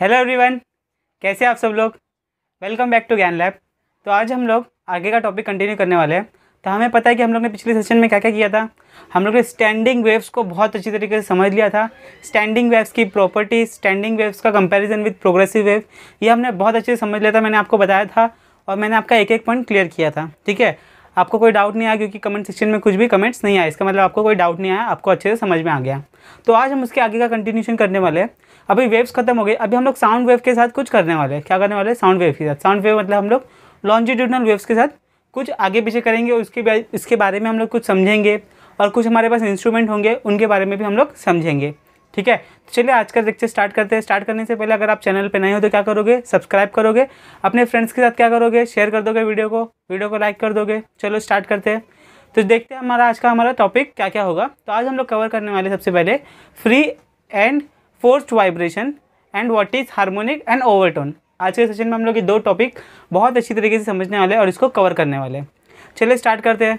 Hello everyone कैसे आप सब लोग welcome back to Gyan lab तो आज हम लोग आगे का टॉपिक कंटिन्यू करने वाले हैं तो हमें पता है कि हम लोग ने पिछले सेशन में क्या क्या किया था हम लोग ने स्टैंडिंग वेव्स को बहुत अच्छी तरीके से समझ लिया था स्टैंडिंग वेव्स की प्रॉपर्टी स्टैंडिंग वेव्स का कंपैरिजन विद प्रोग्रेसिव वेव ये हमने बहुत अच्छे से समझ लिया था मैंने आपको बताया था और मैंने आपका एक एक पॉइंट क्लियर किया था ठीक है आपको कोई डाउट नहीं आया क्योंकि कमेंट सेक्शन में कुछ भी कमेंट्स नहीं आया इसका मतलब आपको कोई डाउट नहीं आया आपको अच्छे से समझ में आ गया तो आज हम उसके आगे का कंटिन्यूशन करने वाले हैं अभी वेव्स खत्म हो गई अभी हम लोग साउंड वेव के साथ कुछ करने वाले हैं क्या करने वाले हैं साउंड वेव के साथ साउंड वेव मतलब हम लोग लॉन्जिट्यूडनल वेव्स के साथ कुछ आगे पीछे करेंगे उसके इसके बारे में हम लोग कुछ समझेंगे और कुछ हमारे पास इंस्ट्रूमेंट होंगे उनके बारे में भी हम लोग समझेंगे ठीक है तो चलिए आज का लेक्चर स्टार्ट करते हैं स्टार्ट करने से पहले अगर आप चैनल पर नए हो तो क्या करोगे सब्सक्राइब करोगे अपने फ्रेंड्स के साथ क्या करोगे शेयर कर दोगे वीडियो को वीडियो को लाइक कर दोगे चलो स्टार्ट करते हैं तो देखते हैं हमारा आज का हमारा टॉपिक क्या क्या होगा तो आज हम लोग कवर करने वाले सबसे पहले free and forced vibration and what is harmonic and overtone आज के सेशन में हम लोग ये दो टॉपिक बहुत अच्छी तरीके से समझने वाले हैं और इसको कवर करने वाले हैं चलिए स्टार्ट करते हैं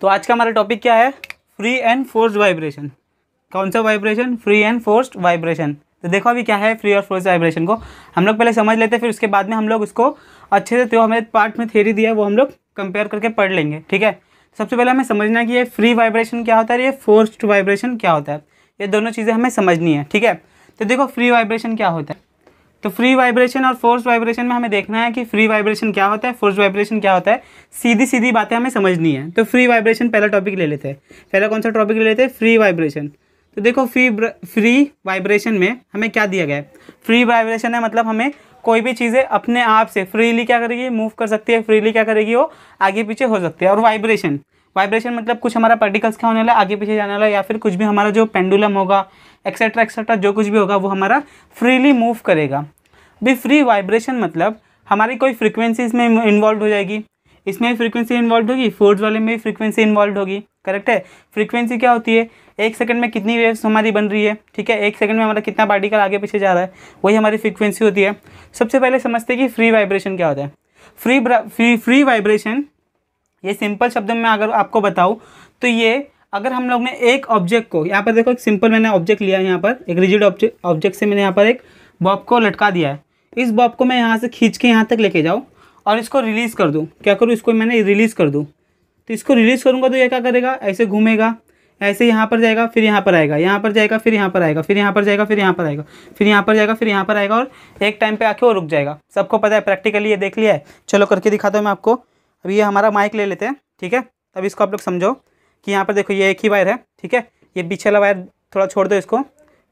तो आज का हमारा टॉपिक क्या है फ्री एंड फोर्स्ड वाइब्रेशन कौन सा vibration free and forced vibration तो देखो अभी क्या है फ्री और फोर्स वाइब्रेशन को हम लोग पहले समझ लेते हैं फिर उसके बाद में हम लोग उसको अच्छे से जो हमें पार्ट में थेरी दिया है वो हम लोग कंपेयर करके पढ़ लेंगे ठीक है सबसे पहले हमें समझना कि ये फ्री वाइब्रेशन क्या होता है ये फोर्स्ड वाइब्रेशन क्या होता है ये दोनों चीज़ें हमें समझनी है ठीक है तो देखो फ्री वाइब्रेशन क्या होता है तो फ्री वाइब्रेशन और फोर्स वाइब्रेशन में हमें देखना है कि फ्री वाइब्रेशन क्या होता है फोर्स वाइब्रेशन क्या होता है सीधी सीधी बातें हमें समझनी है तो फ्री वाइब्रेशन पहला टॉपिक ले लेते हैं पहला कौन सा टॉपिक ले लेते हैं फ्री वाइब्रेशन तो देखो फ्री फ्री वाइब्रेशन में हमें क्या दिया गया है फ्री वाइब्रेशन है मतलब हमें कोई भी चीज़ें अपने आप से फ्रीली क्या करेगी मूव कर सकती है फ्रीली क्या करेगी वो आगे पीछे हो सकती है और वाइब्रेशन वाइब्रेशन मतलब कुछ हमारा पार्टिकल्स क्या होने वाला आगे पीछे जाने वाला या फिर कुछ भी हमारा जो पेंडुलम होगा एक्सेट्रा एक्सेट्रा जो कुछ भी होगा वो हमारा फ्रीली मूव करेगा भी फ्री वाइब्रेशन मतलब हमारी कोई फ्रिक्वेंसी इसमें इन्वॉल्व हो जाएगी इसमें भी फ्रिक्वेंसी इन्वॉल्व होगी फोर्स वाले में भी फ्रिक्वेंसी इन्वॉल्व होगी करेक्ट है फ्रिक्वेंसी क्या होती है एक सेकंड में कितनी वेव्स हमारी बन रही है ठीक है एक सेकंड में हमारा कितना पार्टिकल आगे पीछे जा रहा है वही हमारी फ्रिक्वेंसी होती है सबसे पहले समझते हैं कि फ्री वाइब्रेशन क्या होता है फ्री फ्री फ्री वाइब्रेशन ये सिंपल शब्द में अगर आपको बताऊँ तो ये अगर हम लोग ने एक ऑब्जेक्ट को यहाँ पर देखो एक सिंपल मैंने ऑब्जेक्ट लिया है यहाँ पर एक रिजिड ऑब्जेक्ट ऑब्जेक्ट से मैंने यहाँ पर एक बॉब को लटका दिया है इस बॉब को मैं यहाँ से खींच के यहाँ तक लेके जाऊँ और इसको रिलीज़ कर दूँ क्या करूँ इसको मैंने रिलीज़ कर दूँ तो इसको रिलीज़ करूँगा तो ये क्या करेगा ऐसे घूमेगा ऐसे यहाँ पर जाएगा फिर यहाँ पर आएगा यहाँ पर जाएगा फिर यहाँ पर आएगा फिर यहाँ पर जाएगा फिर यहाँ पर आएगा फिर यहाँ पर जाएगा फिर यहाँ पर आएगा और एक टाइम पे आके वो रुक जाएगा सबको पता है प्रैक्टिकली ये देख लिया है चलो करके दिखाता हूँ मैं आपको अब ये हमारा माइक ले लेते हैं ठीक है अब इसको आप लोग समझो कि यहाँ पर देखो ये एक ही वायर है ठीक है ये पीछे वाला वायर थोड़ा छोड़ दो इसको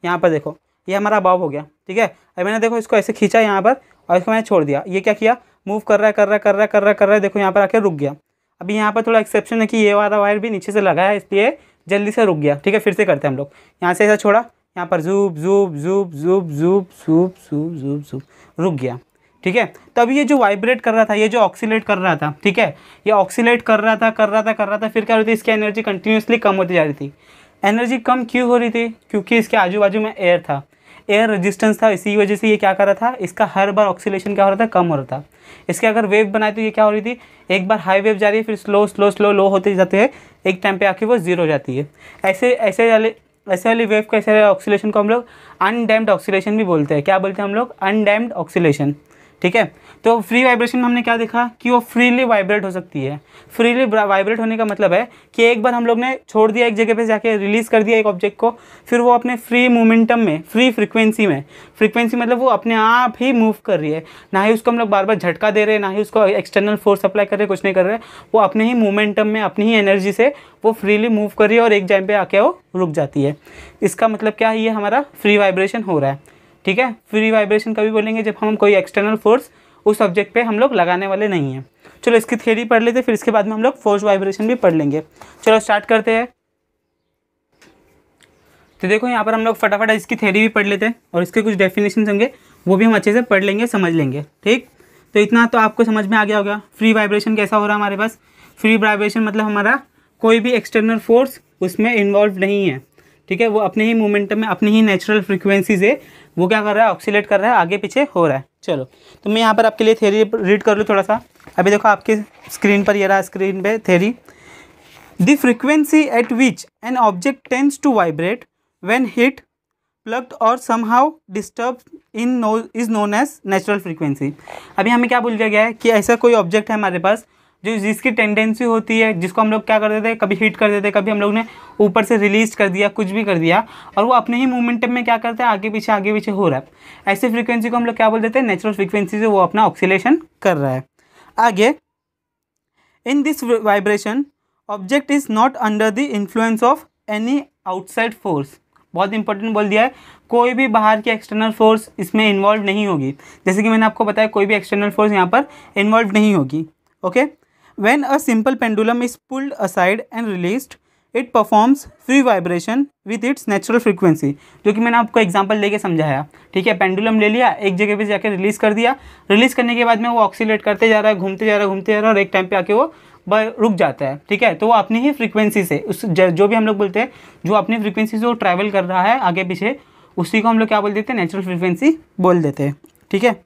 यहाँ पर देखो ये हमारा बॉब हो गया ठीक है अब मैंने देखो इसको ऐसे खींचा यहाँ पर और इसको मैंने छोड़ दिया ये क्या किया मूव कर रहा है कर रहा है कर रहा है कर रहा है कर रहा है देखो यहाँ पर आके रुक गया अभी यहाँ पर थोड़ा एक्सेप्शन है कि ये वाला वायर भी नीचे से लगा है इसलिए जल्दी से रुक गया ठीक है फिर से करते हैं हम लोग यहाँ से ऐसा छोड़ा यहाँ पर जूब जूब जूब जूब जूब जूब जूब जूब जूब रुक गया ठीक है तब ये जो वाइब्रेट कर रहा था ये जो ऑक्सीलेट कर रहा था ठीक है ये ऑक्सीलेट कर रहा था कर रहा था कर रहा था फिर क्या होती थी इसकी एनर्जी कंटिन्यूसली कम होती जा रही थी एनर्जी कम क्यों हो रही थी क्योंकि इसके आजू बाजू में एयर था एयर रेजिस्टेंस था इसी वजह से ये क्या कर रहा था इसका हर बार ऑक्सीलेशन क्या हो रहा था कम हो रहा था इसके अगर वेव बनाए तो ये क्या हो रही थी एक बार हाई वेव जा रही है फिर स्लो स्लो स्लो लो होते जाते हैं एक टाइम पे आके वो जीरो हो जाती है ऐसे ऐसे वाले ऐसे वाली वेव का ऐसे ऑक्सीलेशन को हम लोग अनडैम्ड ऑक्सीलेशन भी बोलते हैं क्या बोलते हैं हम लोग अनडैम्ड ऑक्सीलेशन ठीक है तो फ्री वाइब्रेशन में हमने क्या देखा कि वो फ्रीली वाइब्रेट हो सकती है फ्रीली वाइब्रेट होने का मतलब है कि एक बार हम लोग ने छोड़ दिया एक जगह पे जाके रिलीज़ कर दिया एक ऑब्जेक्ट को फिर वो अपने फ्री मोमेंटम में फ्री फ्रिक्वेंसी में फ्रिक्वेंसी मतलब वो अपने आप ही मूव कर रही है ना ही उसको हम लोग बार बार झटका दे रहे हैं ना ही उसको एक्सटर्नल फोर्स अप्लाई कर रहे कुछ नहीं कर रहे वो अपने ही मोमेंटम में अपनी ही एनर्जी से वो फ्रीली मूव कर रही है और एक जाइम पर आके वो रुक जाती है इसका मतलब क्या है ये हमारा फ्री वाइब्रेशन हो रहा है ठीक है फ्री वाइब्रेशन कभी बोलेंगे जब हम कोई एक्सटर्नल फोर्स उस सब्जेक्ट पे हम लोग लगाने वाले नहीं हैं चलो इसकी थ्योरी पढ़ लेते हैं फिर इसके बाद में हम लोग फोर्स वाइब्रेशन भी पढ़ लेंगे चलो स्टार्ट करते हैं तो देखो यहाँ पर हम लोग फटाफट इसकी थ्योरी भी पढ़ लेते हैं और इसके कुछ डेफिनेशन होंगे वो भी हम अच्छे से पढ़ लेंगे समझ लेंगे ठीक तो इतना तो आपको समझ में आ गया होगा फ्री वाइब्रेशन कैसा हो रहा है हमारे पास फ्री वाइब्रेशन मतलब हमारा कोई भी एक्सटर्नल फोर्स उसमें इन्वॉल्व नहीं है ठीक है वो अपने ही मोमेंटम में अपनी ही नेचुरल फ्रिक्वेंसी से वो क्या कर रहा है ऑक्सीलेट कर रहा है आगे पीछे हो रहा है चलो तो मैं यहाँ पर आपके लिए थेरी रीड कर लूँ थोड़ा सा अभी देखो आपके स्क्रीन पर यह रहा स्क्रीन पर theory the frequency at which an object tends to vibrate when hit plugged और somehow disturb in no is known as natural frequency अभी हमें क्या बोल दिया गया है कि ऐसा कोई ऑब्जेक्ट है हमारे पास जो जिसकी टेंडेंसी होती है जिसको हम लोग क्या कर देते हैं कभी हिट कर देते हैं कभी हम लोग ने ऊपर से रिलीज कर दिया कुछ भी कर दिया और वो अपने ही मूवमेंट में क्या करते हैं आगे पीछे आगे पीछे हो रहा है ऐसे फ्रीक्वेंसी को हम लोग क्या बोल देते हैं नेचुरल फ्रीक्वेंसी से वो अपना ऑक्सीलेशन कर रहा है आगे in this vibration object is not under the influence of any outside force बहुत इंपॉर्टेंट बोल दिया है कोई भी बाहर की एक्सटर्नल फोर्स इसमें इन्वॉल्व नहीं होगी जैसे कि मैंने आपको बताया कोई भी एक्सटर्नल फोर्स यहाँ पर इन्वॉल्व नहीं होगी okay okay? When a simple pendulum is pulled aside and released, it performs free vibration with its natural frequency जो कि मैंने आपको एग्जाम्पल लेके समझाया ठीक है पेंडुलम ले लिया एक जगह पे जाके रिलीज़ कर दिया रिलीज़ करने के बाद में वो ऑक्सीट करते जा रहा है घूमते जा रहा है घूमते जा रहा है और एक टाइम पे आके वो रुक जाता है ठीक है तो वो अपनी ही फ्रिक्वेंसी से उस जो भी हम लोग बोलते हैं जो अपनी फ्रिक्वेंसी से वो ट्रैवल कर रहा है आगे पीछे उसी को हम लोग क्या बोल देते हैं नेचुरल फ्रिक्वेंसी बोल देते हैं ठीक है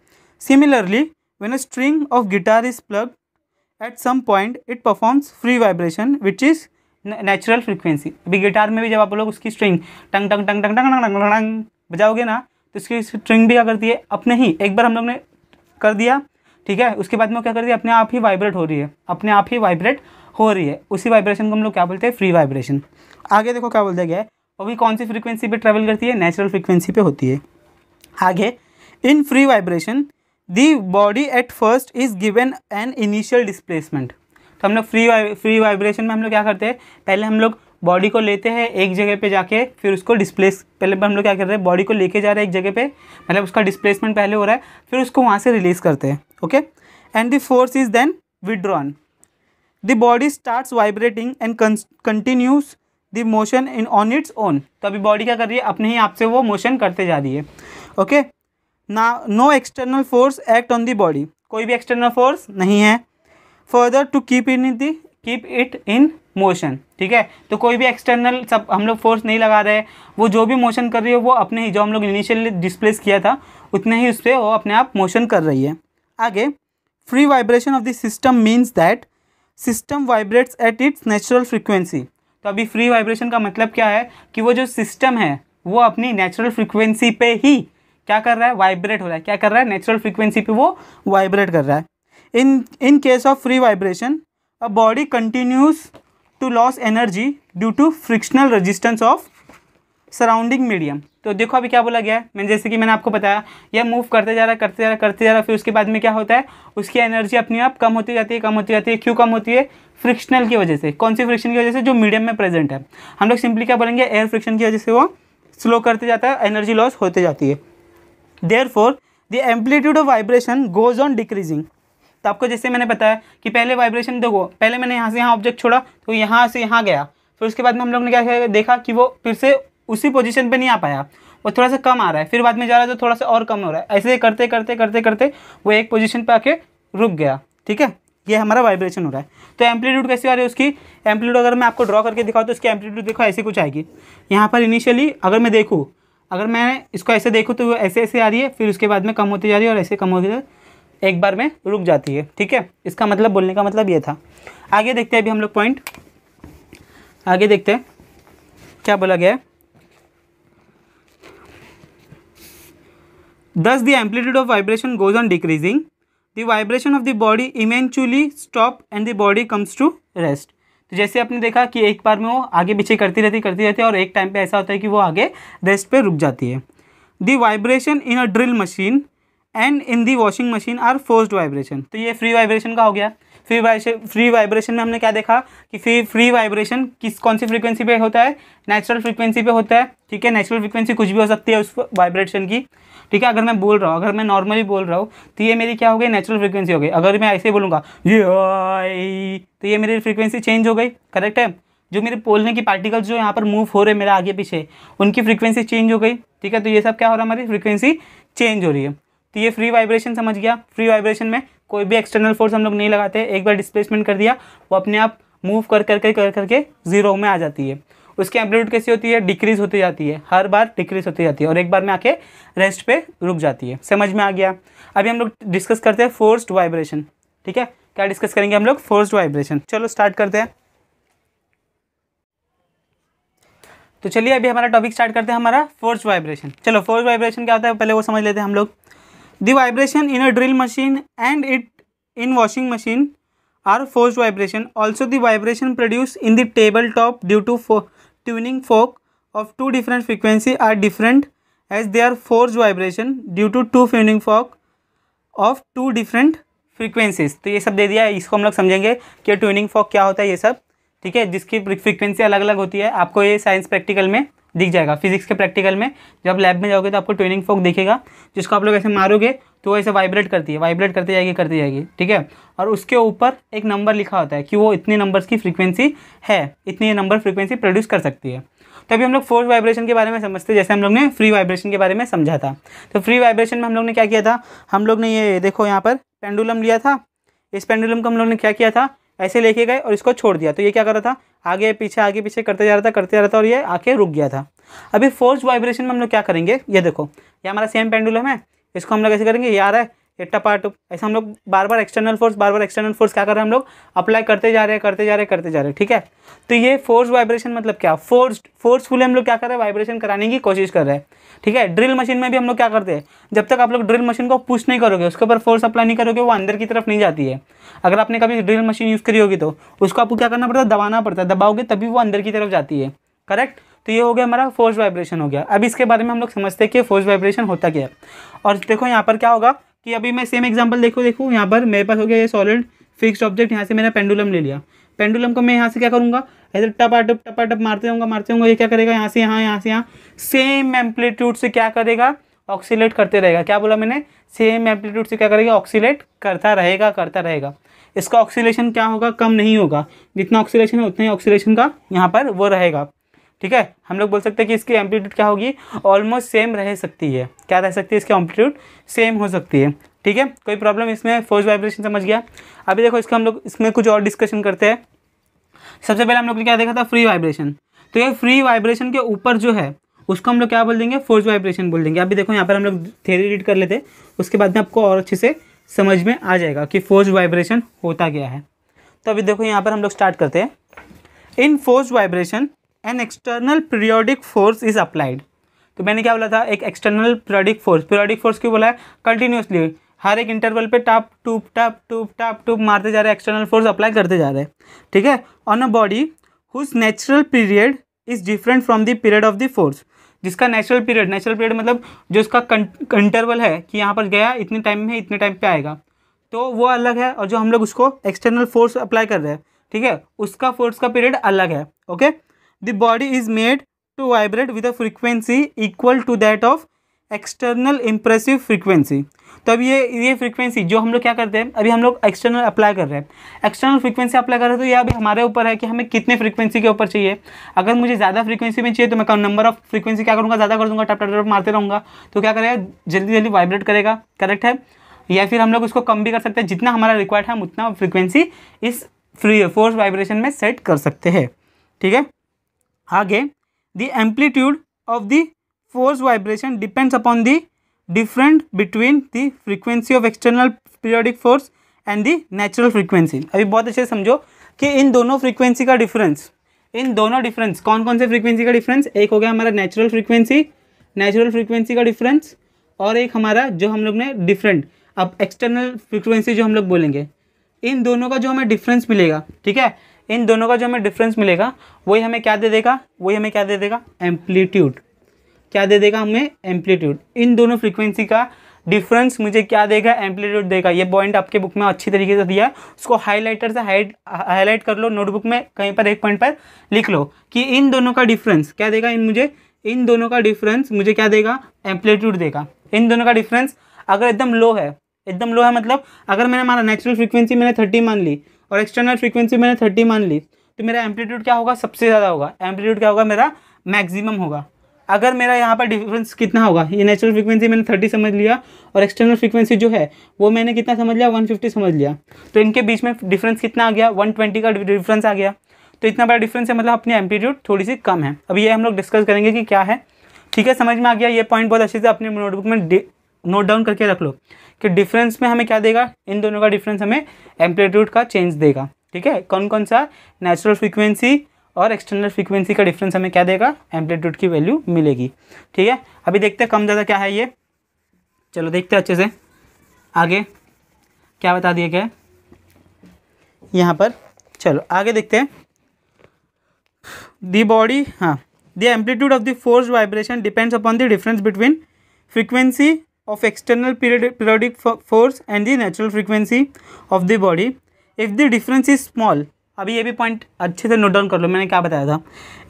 similarly when a string of guitar is plug at some point it performs free vibration which is natural frequency अभी गिटार में भी जब आप लोग उसकी स्ट्रिंग टंग टंग टंग टंग टंग टंग टंग टंग बजाओगे ना तो उसकी स्ट्रिंग भी क्या करती है अपने ही एक बार हम लोग ने कर दिया ठीक है उसके बाद में क्या कर दिया अपने आप ही वाइब्रेट हो रही है अपने आप ही वाइब्रेट हो रही है उसी वाइब्रेशन को हम लोग क्या बोलते हैं फ्री वाइब्रेशन आगे देखो क्या बोल दिया गया है अभी कौन सी फ्रिक्वेंसी पर ट्रेवल करती है नेचुरल फ्रिक्वेंसी पर होती है आगे in free vibration the body at first is given an initial displacement तो हम लोग फ्री फ्री वाइब्रेशन में हम लोग क्या करते हैं पहले हम लोग बॉडी को लेते हैं एक जगह पे जाके फिर उसको डिस्प्लेस पहले हम लोग क्या कर रहे हैं बॉडी को लेके जा रहे हैं एक जगह पे मतलब उसका डिस्प्लेसमेंट पहले हो रहा है फिर उसको वहाँ से रिलीज़ करते हैं okay and the force is then withdrawn the body starts vibrating and continues the motion in on its own तो अभी बॉडी क्या कर रही है अपने ही आप से वो मोशन करते जा रही है ओके okay? ना no external force act on the body कोई भी एक्सटर्नल फोर्स नहीं है further to keep in the keep it in motion ठीक है तो कोई भी एक्सटर्नल सब हम लोग फोर्स नहीं लगा रहे वो जो भी मोशन कर रही है वो अपने ही जो हम लोग इनिशियली डिस्प्लेस किया था उतने ही उस पर वो अपने आप मोशन कर रही है आगे free vibration of the system means that system vibrates at its natural frequency तो अभी फ्री वाइब्रेशन का मतलब क्या है कि वो जो सिस्टम है वो अपनी नेचुरल फ्रिक्वेंसी पे ही क्या कर रहा है वाइब्रेट हो रहा है क्या कर रहा है नेचुरल फ्रीक्वेंसी पे वो वाइब्रेट कर रहा है in in case of free vibration a body continues to loss energy due to frictional resistance of surrounding medium तो देखो अभी क्या बोला गया है मैंने जैसे कि मैंने आपको बताया यह मूव करते जा रहा करते जा रहा करते जा रहा फिर उसके बाद में क्या होता है उसकी एनर्जी अपने आप कम होती जाती है कम होती जाती है क्यों कम होती है फ्रिक्शनल की वजह से कौन सी फ्रिक्शन की वजह से जो मीडियम में प्रेजेंट है हम लोग सिंपली क्या बोलेंगे एयर फ्रिक्शन की वजह से वो स्लो करते जाता है एनर्जी लॉस होते जाती है therefore the amplitude of vibration goes on decreasing तो आपको जैसे मैंने बताया कि पहले वाइब्रेशन देखो पहले मैंने यहाँ से यहाँ ऑब्जेक्ट छोड़ा तो यहाँ से यहाँ गया फिर उसके बाद में हम लोग ने क्या किया देखा कि वो फिर से उसी पोजीशन पे नहीं आ पाया वो थोड़ा सा कम आ रहा है फिर बाद में जा रहा है तो थोड़ा सा और कम हो रहा है ऐसे करते करते करते करते वो एक पोजिशन पर आके रुक गया ठीक है ये हमारा वाइब्रेशन हो रहा है तो एम्पलीट्यूड कैसे आ रही है उसकी एम्पलीट्यूड अगर मैं आपको ड्रॉ करके दिखाऊँ तो उसकी एम्पलीट्यूड देखो ऐसे कुछ आएगी यहाँ पर इनिशियली अगर मैं देखूँ अगर मैं इसको ऐसे देखूँ तो वो ऐसे ऐसे आ रही है फिर उसके बाद में कम होती जा रही है और ऐसे कम होती जा एक बार में रुक जाती है ठीक है इसका मतलब बोलने का मतलब ये था आगे देखते हैं अभी हम लोग पॉइंट आगे देखते हैं क्या बोला गया है Thus, amplitude of vibration goes on decreasing the vibration of the body eventually stop and the body comes to rest तो जैसे आपने देखा कि एक बार में वो आगे पीछे करती रहती करती रहती है और एक टाइम पे ऐसा होता है कि वो आगे रेस्ट पे रुक जाती है the vibration in a drill machine and in the washing machine are forced vibration तो ये फ्री वाइब्रेशन का हो गया फ्री वाइब्रेशन फ्री वाइब्रेशन में हमने क्या देखा कि फ्री फ्री वाइब्रेशन किस कौन सी फ्रीक्वेंसी पे होता है नेचुरल फ्रीक्वेंसी पे होता है ठीक है नेचुरल फ्रीक्वेंसी कुछ भी हो सकती है उस वाइब्रेशन की ठीक है अगर मैं बोल रहा हूँ अगर मैं नॉर्मली बोल रहा हूँ तो ये मेरी क्या हो गई नेचुरल फ्रीक्वेंसी हो गई अगर मैं ऐसे ही बोलूँगा ये तो ये मेरी फ्रीक्वेंसी चेंज हो गई करेक्ट है जो मेरे बोलने की पार्टिकल्स जो यहाँ पर मूव हो रहे हैं मेरे आगे पीछे उनकी फ्रीक्वेंसी चेंज हो गई ठीक है तो ये सब क्या हो रहा है हमारी फ्रीक्वेंसी चेंज हो रही है तो ये फ्री वाइब्रेशन समझ गया फ्री वाइब्रेशन में कोई भी एक्सटर्नल फोर्स हम लोग नहीं लगाते एक बार डिस्प्लेसमेंट कर दिया वो अपने आप मूव कर करके कर करके जीरो में आ जाती है उसकी एम्पलीट्यूड कैसी होती है डिक्रीज होती जाती है हर बार डिक्रीज होती जाती है और एक बार में आके रेस्ट पे रुक जाती है समझ में आ गया अभी हम लोग डिस्कस करते हैं फोर्स्ड वाइब्रेशन ठीक है क्या डिस्कस करेंगे हम लोग फोर्स्ड वाइब्रेशन चलो स्टार्ट करते हैं तो चलिए अभी हमारा टॉपिक स्टार्ट करते हैं हमारा फोर्स वाइब्रेशन चलो फोर्स वाइब्रेशन क्या होता है पहले वो समझ लेते हैं हम लोग the vibration in a drill machine and it in washing machine are forced vibration also the vibration produced in the tabletop due to fo tuning fork of two different frequency are different as they are forced vibration due to two tuning fork of two different frequencies तो ये सब दे दिया है इसको हम लोग समझेंगे कि ट्यूनिंग फॉक क्या होता है ये सब ठीक है जिसकी फ्रीक्वेंसी अलग अलग होती है आपको ये साइंस प्रैक्टिकल में दिख जाएगा फिजिक्स के प्रैक्टिकल में जब लैब में जाओगे तो आपको ट्विनिंग फोक दिखेगा जिसको आप लोग ऐसे मारोगे तो वो ऐसे वाइब्रेट करती है वाइब्रेट करती जाएगी करती जाएगी ठीक है और उसके ऊपर एक नंबर लिखा होता है कि वो इतने नंबर्स की फ्रीक्वेंसी है इतनी नंबर फ्रीक्वेंसी प्रोड्यूस कर सकती है तो अभी हम लोग फोर्स वाइब्रेशन के बारे में समझते जैसे हम लोग ने फ्री वाइब्रेशन के बारे में समझा था तो फ्री वाइब्रेशन में हम लोग ने क्या किया था हम लोग ने ये देखो यहाँ पर पेंडुलम लिया था इस पेंडुलम को हम लोग ने क्या किया था ऐसे लेके गए और इसको छोड़ दिया तो ये क्या कर रहा था आगे पीछे आगे पीछे करते जा रहा था करते जा रहा था और ये आके रुक गया था अभी फोर्स वाइब्रेशन में हम लोग क्या करेंगे ये देखो ये हमारा सेम पेंडुलम है इसको हम लोग ऐसे करेंगे ये आ रहा है एट्टा पार्ट ऐसा हम लोग बार बार एक्सटर्नल फोर्स बार बार एक्सटर्नल फोर्स क्या कर रहे हैं हम लोग अप्लाई करते जा रहे हैं करते जा रहे हैं करते जा रहे हैं ठीक है तो ये फोर्स वाइब्रेशन मतलब क्या फोर्स फोर्सफुली हम लोग क्या कर रहे हैं वाइब्रेशन कराने की कोशिश कर रहे हैं ठीक है ड्रिल मशीन में भी हम लोग क्या करते हैं जब तक आप लोग ड्रिल मशीन को पुश नहीं करोगे उसके ऊपर फोर्स अप्लाई नहीं करोगे वो अंदर की तरफ नहीं जाती है अगर आपने कभी ड्रिल मशीन यूज़ करी होगी तो उसको आपको क्या करना पड़ता है दबाना पड़ता है दबाओगे तभी वो अंदर की तरफ जाती है करेक्ट तो ये हो गया हमारा फोर्स वाइब्रेशन हो गया अब इसके बारे में हम लोग समझते हैं कि फोर्स वाइब्रेशन होता क्या है और देखो यहाँ पर क्या होगा कि अभी मैं सेम एग्जाम्पल देखो देखो यहाँ पर मेरे पास हो गया ये सॉलिड फिक्स्ड ऑब्जेक्ट यहाँ से मैंने पेंडुलम ले लिया पेंडुलम को मैं यहाँ से क्या करूँगा ऐसे टपा टप टपा टप मारते रहूँगा मारते रहूँगा ये क्या करेगा यहाँ से यहाँ यहाँ से यहाँ सेम एम्पलीट्यूड से क्या करेगा ऑक्सीलेट करते रहेगा क्या बोला मैंने सेम एम्पलीट्यूड से क्या करेगा ऑक्सीलेट करता रहेगा करता रहेगा इसका ऑक्सीलेशन क्या होगा कम नहीं होगा जितना ऑक्सीलेशन है उतना ही ऑक्सीलेशन का यहाँ पर वो रहेगा ठीक है हम लोग बोल सकते हैं कि इसकी एम्पलीट्यूड क्या होगी ऑलमोस्ट सेम रह सकती है क्या रह सकती है इसकी एम्पलीट्यूड सेम हो सकती है ठीक है कोई प्रॉब्लम इसमें फोर्स वाइब्रेशन समझ गया अभी देखो इसका हम लोग इसमें कुछ और डिस्कशन करते हैं सबसे पहले हम लोग ने क्या देखा था फ्री वाइब्रेशन तो ये फ्री वाइब्रेशन के ऊपर जो है उसको हम लोग क्या बोल देंगे फोर्स वाइब्रेशन बोल देंगे अभी देखो यहाँ पर हम लोग थेरी रीड कर लेते उसके बाद में आपको और अच्छे से समझ में आ जाएगा कि फोर्स वाइब्रेशन होता क्या है तो अभी देखो यहाँ पर हम लोग स्टार्ट करते हैं in force vibration an external periodic force is applied तो मैंने क्या बोला था एक external periodic force periodic force क्यों बोला है कंटिन्यूसली हर एक इंटरवल पे टाप टूप टाप टूप टाप टूप मारते जा रहे हैं एक्सटर्नल फोर्स अप्लाई करते जा रहे हैं ठीक है on a body whose natural period is different from the period of the force जिसका नेचुरल पीरियड नेचुरल पीरियड मतलब जो उसका इंटरवल है कि यहाँ पर गया इतने टाइम में इतने टाइम पे आएगा तो वो अलग है और जो हम लोग उसको एक्सटर्नल फोर्स अप्लाई कर रहे हैं ठीक है उसका फोर्स का पीरियड अलग है okay okay? the body is made to vibrate with a frequency equal to that of external impressive frequency तो अब ये ये फ्रीक्वेंसी जो हम लोग क्या करते हैं अभी हम लोग एक्सटर्नल अप्लाई कर रहे हैं एक्सटर्नल फ्रीक्वेंसी अप्लाई कर रहे हैं तो ये अभी हमारे ऊपर है कि हमें कितने फ्रीक्वेंसी के ऊपर चाहिए अगर मुझे ज़्यादा फ्रीक्वेंसी में चाहिए तो मैं नंबर ऑफ फ्रीक्वेंसी क्या करूँगा ज़्यादा कर दूँगा टप टप टप मारते रहूँगा तो क्या करेगा जल्दी जल्दी वाइब्रेट करेगा करेक्ट है या फिर हम लोग इसको कम भी कर सकते हैं जितना हमारा रिक्वायर्ड है हम उतना फ्रीक्वेंसी इस फ्री फोर्स वाइब्रेशन में सेट कर सकते हैं ठीक है आगे the amplitude of the force vibration depends upon the different between the frequency of external periodic force and the natural frequency अभी बहुत अच्छे से समझो कि इन दोनों फ्रीक्वेंसी का डिफरेंस इन दोनों डिफरेंस कौन कौन से फ्रीक्वेंसी का डिफरेंस एक हो गया हमारा नेचुरल फ्रीक्वेंसी नेचुरल फ्रीक्वेंसी का डिफरेंस और एक हमारा जो हम लोग ने डिफरेंट अब एक्सटर्नल फ्रीक्वेंसी जो हम लोग बोलेंगे इन दोनों का जो हमें डिफरेंस मिलेगा ठीक है इन दोनों का जो हमें डिफरेंस मिलेगा वही हमें क्या दे देगा वही हमें क्या दे देगा एम्पलीट्यूड क्या दे देगा हमें एम्पलीट्यूड इन दोनों फ्रीक्वेंसी का डिफरेंस मुझे क्या देगा एम्पलीट्यूड देगा ये पॉइंट आपके बुक में अच्छी तरीके से दिया है उसको हाईलाइटर से हाईलाइट कर लो नोटबुक में कहीं पर एक पॉइंट पर लिख लो कि इन दोनों का डिफरेंस क्या देगा इन मुझे इन दोनों का डिफरेंस मुझे क्या देगा एम्पलीट्यूड देगा इन दोनों का डिफरेंस अगर एकदम लो है एकदम लो है मतलब अगर मैंने माना नेचुरल फ्रीक्वेंसी मैंने थर्टी मान ली और एक्सटर्नल फ्रीक्वेंसी मैंने थर्टी मान ली तो मेरा एम्पलीट्यूड क्या होगा सबसे ज़्यादा होगा एम्पलीट्यूड क्या होगा मेरा मैक्सिमम होगा अगर मेरा यहाँ पर डिफरेंस कितना होगा ये नेचुरल फ्रीक्वेंसी मैंने थर्टी समझ लिया और एक्सटर्नल फ्रीक्वेंसी जो है वो मैंने कितना समझ लिया वन फिफ्टी समझ लिया तो इनके बीच में डिफरेंस कितना आ गया वन ट्वेंटी का डिफरेंस आ गया तो इतना बड़ा डिफरेंस है मतलब अपनी एम्पलीट्यूड थोड़ी सी कम है अब ये हम लोग डिस्कस करेंगे कि क्या है ठीक है समझ में आ गया ये पॉइंट बहुत अच्छे से अपने नोटबुक में नोट डाउन करके रख लो कि डिफरेंस में हमें क्या देगा इन दोनों का डिफरेंस हमें एम्पलीट्यूड का चेंज देगा ठीक है कौन कौन सा नेचुरल फ्रीक्वेंसी और एक्सटर्नल फ्रीक्वेंसी का डिफरेंस हमें क्या देगा एम्पलीट्यूड की वैल्यू मिलेगी ठीक है अभी देखते हैं कम ज़्यादा क्या है ये चलो देखते हैं अच्छे से आगे क्या बता दिया क्या यहाँ पर चलो आगे देखते हैं दी बॉडी हाँ the amplitude of the force vibration depends upon the difference between frequency of external periodic force and the natural frequency of the body if the difference is small अभी ये भी पॉइंट अच्छे से note down कर लो मैंने क्या बताया था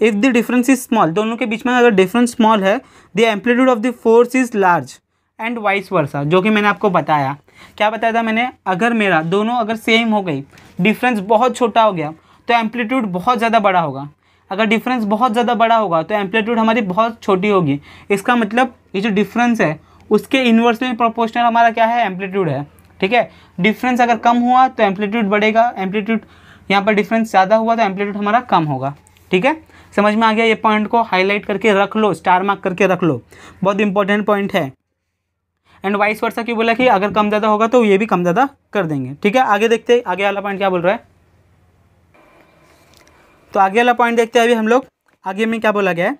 if the difference is small दोनों के बीच में अगर डिफरेंस स्मॉल है the amplitude of the force is large and vice versa जो कि मैंने आपको बताया क्या बताया था मैंने अगर मेरा दोनों अगर सेम हो गई डिफरेंस बहुत छोटा हो गया तो एम्पलीट्यूड बहुत ज़्यादा बड़ा होगा अगर डिफरेंस बहुत ज़्यादा बड़ा होगा तो एम्पलीट्यूड हमारी बहुत छोटी होगी इसका मतलब ये जो डिफरेंस है उसके इन्वर्स में प्रोपोर्शनल हमारा क्या है एम्पलीट्यूड है ठीक है डिफरेंस अगर कम हुआ तो एम्पलीट्यूड बढ़ेगा एम्पलीट्यूड यहाँ पर डिफरेंस ज़्यादा हुआ तो एम्पलीट्यूड हमारा कम होगा ठीक है समझ में आ गया ये पॉइंट को हाईलाइट करके रख लो स्टार मार्क करके रख लो बहुत इंपॉर्टेंट पॉइंट है एंड वाइस वर्षा क्यों बोला कि अगर कम ज़्यादा होगा तो ये भी कम ज़्यादा कर देंगे ठीक है आगे देखते हैं आगे वाला पॉइंट क्या बोल रहा है तो आगे वाला पॉइंट देखते हैं अभी हम लोग आगे में क्या बोला गया है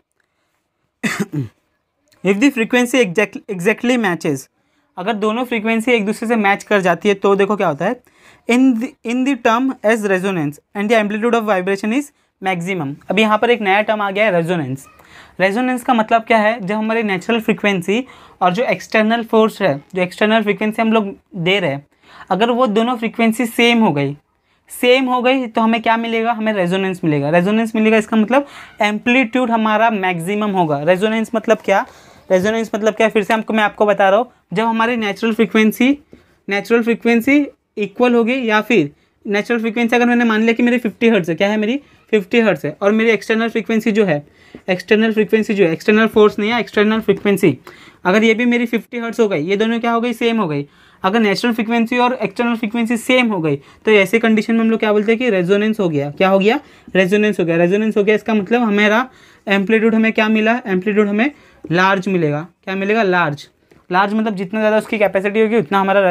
if the frequency exactly matches अगर दोनों फ्रीक्वेंसी एक दूसरे से मैच कर जाती है तो देखो क्या होता है in in the term as resonance and the amplitude of vibration is maximum अब यहाँ पर एक नया टर्म आ गया है रेजोनेंस रेजोनेंस का मतलब क्या है जब हमारी नेचुरल फ्रीक्वेंसी और जो एक्सटर्नल फोर्स है जो एक्सटर्नल फ्रीक्वेंसी हम लोग दे रहे हैं अगर वो दोनों फ्रीक्वेंसी सेम हो गई सेम हो गई तो हमें क्या मिलेगा हमें रेजोनेंस मिलेगा रेजोनेंस मिलेगा इसका मतलब एम्पलीट्यूड हमारा मैक्सिमम होगा रेजोनेंस मतलब क्या रेजोनेंस मतलब क्या फिर से हमको मैं आपको बता रहा हूँ जब हमारी natural frequency natural frequency equal होगी या फिर नेचुरल फ्रिक्वेंसी अगर मैंने मान लिया कि मेरी फिफ्टी हर्ट्स है क्या है मेरी फिफ्टी हर्ट्स है और मेरी एक्सटर्नल फ्रीक्वेंसी जो है एक्सटर्नल फ्रीक्वेंसी जो है एक्सटर्नल फोर्स नहीं है एक्सटर्नल फ्रिक्वेंसी अगर ये भी मेरी फिफ्टी हर्ट्स हो गई ये दोनों क्या हो गई सेम हो गई अगर नेचुरल फ्रिक्वेंसी और एक्सटर्नल फ्रिक्वेंसी सेम हो गई तो ऐसे कंडीशन में हम लोग क्या बोलते हैं कि रेजोनेंस हो गया क्या हो गया रेजोनेंस हो गया रेजोनेंस हो गया इसका मतलब हमारा एम्पलीट्यूड हमें क्या मिला एम्पलीट्यूड हमें लार्ज मिलेगा क्या मिलेगा लार्ज लार्ज मतलब जितना ज़्यादा उसकी कैपेसिटी होगी उतना हमारा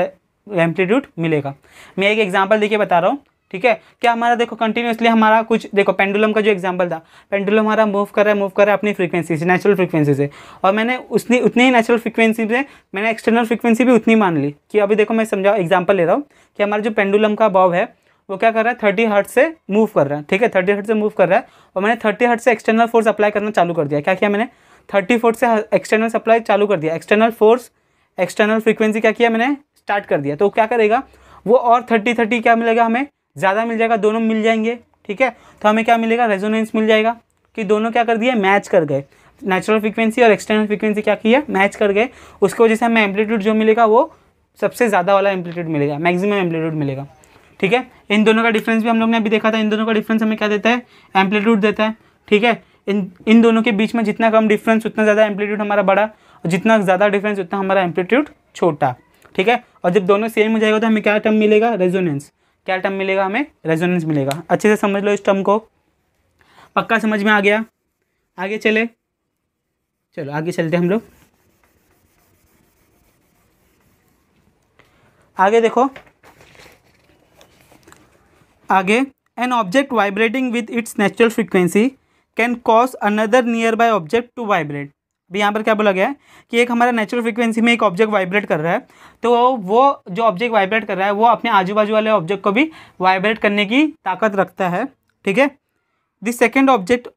एम्पलीट्यूड मिलेगा मैं एक एग्जाम्पल देखिए बता रहा हूँ ठीक है क्या हमारा देखो कंटिन्यूसली हमारा कुछ देखो पेंडुलम का जो एग्जाम्पल था पेंडुलम हमारा मूव कर रहा है मूव कर रहा है अपनी फ्रीक्वेंसी से नेचुरल फ्रीक्वेंसी से और मैंने उसनी उतनी ही नेचुरल फ्रीक्वेंसी से मैंने एक्सटर्नल फ्रीक्वेंसी भी उतनी मान ली कि अभी देखो मैं समझाओ एग्जाम्पल ले रहा हूँ कि हमारा जो पेंडुलम का बॉब है वो क्या कर रहा है थर्टी हर्ट से मूव कर रहा है ठीक है थर्टी हर्ट से मूव कर रहा है और मैंने थर्टी हर्ट से एक्सटर्नल फोर्स अप्लाई करना चालू कर दिया क्या किया मैंने थर्टी फोर्थ से एक्सटर्नल सप्लाई चालू कर दिया एक्सटर्नल फोर्स एक्सटर्नल फ्रीक्वेंसी क्या किया मैंने स्टार्ट कर दिया तो क्या करेगा वो और थर्टी थर्टी क्या मिलेगा हमें ज़्यादा मिल जाएगा दोनों मिल जाएंगे ठीक है तो हमें क्या मिलेगा रेजोनेंस मिल जाएगा कि दोनों क्या कर दिए मैच कर गए नेचुरल फ्रीक्वेंसी और एक्सटर्नल फ्रीक्वेंसी क्या की है मैच कर गए उसकी वजह से हमें एम्पलीट्यूड जो मिलेगा वो सबसे ज़्यादा वाला एम्पलीट्यूड मिलेगा मैक्सिमम एम्पलीट्यूड मिलेगा ठीक है इन दोनों का डिफरेंस भी हम लोग ने अभी देखा था इन दोनों का डिफरेंस हमें क्या देता है एम्पलीट्यूड देता है ठीक है इन इन दोनों के बीच में जितना कम डिफरेंस उतना ज़्यादा एम्पलीट्यूड हमारा बड़ा और जितना ज़्यादा डिफरेंस उतना हमारा एम्पलीट्यूड छोटा ठीक है और जब दोनों सेम हो जाएगा तो हमें क्या टर्म मिलेगा रेजोनेंस क्या टर्म मिलेगा हमें रेजोनेंस मिलेगा अच्छे से समझ लो इस टर्म को पक्का समझ में आ गया आगे चले चलो आगे चलते हम लोग आगे देखो आगे an object vibrating with its natural frequency can cause another nearby object to vibrate अभी यहाँ पर क्या बोला गया है कि एक हमारा नेचुरल फ्रिक्वेंसी में एक ऑब्जेक्ट वाइब्रेट कर रहा है तो वो जो ऑब्जेक्ट वाइब्रेट कर रहा है वो अपने आजू बाजू वाले ऑब्जेक्ट को भी वाइब्रेट करने की ताकत रखता है ठीक है the second object